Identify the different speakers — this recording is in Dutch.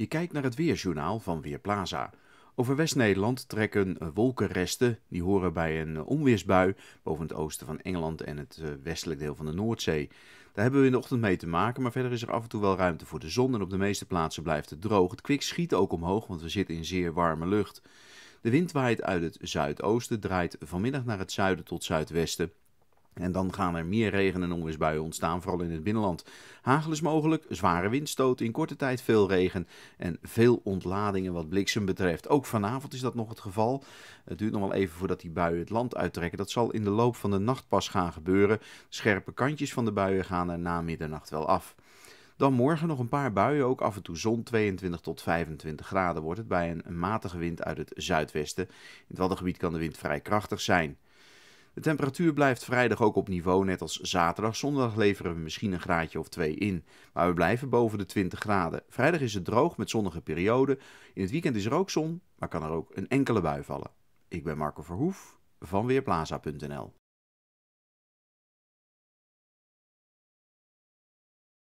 Speaker 1: Je kijkt naar het weerjournaal van Weerplaza. Over West-Nederland trekken wolkenresten, die horen bij een onweersbui boven het oosten van Engeland en het eh, westelijk deel van de Noordzee. Daar hebben we in de ochtend mee te maken, maar verder is er af en toe wel ruimte voor de zon en op de meeste plaatsen blijft het droog. Het kwik schiet ook omhoog, want we zitten in zeer warme lucht. De wind waait uit het zuidoosten, draait vanmiddag naar het zuiden tot zuidwesten en dan gaan er meer regen- en onweersbuien ontstaan, vooral in het binnenland. Hagel is mogelijk, zware windstoten, in korte tijd veel regen en veel ontladingen wat bliksem betreft. Ook vanavond is dat nog het geval. Het duurt nog wel even voordat die buien het land uittrekken. Dat zal in de loop van de nacht pas gaan gebeuren. scherpe kantjes van de buien gaan er na middernacht wel af. Dan morgen nog een paar buien, ook af en toe zon, 22 tot 25 graden wordt het bij een matige wind uit het zuidwesten. In het Waddengebied kan de wind vrij krachtig zijn. De temperatuur blijft vrijdag ook op niveau, net als zaterdag. Zondag leveren we misschien een graadje of twee in. Maar we blijven boven de 20 graden. Vrijdag is het droog met zonnige perioden. In het weekend is er ook zon, maar kan er ook een enkele bui vallen. Ik ben Marco Verhoef van Weerplaza.nl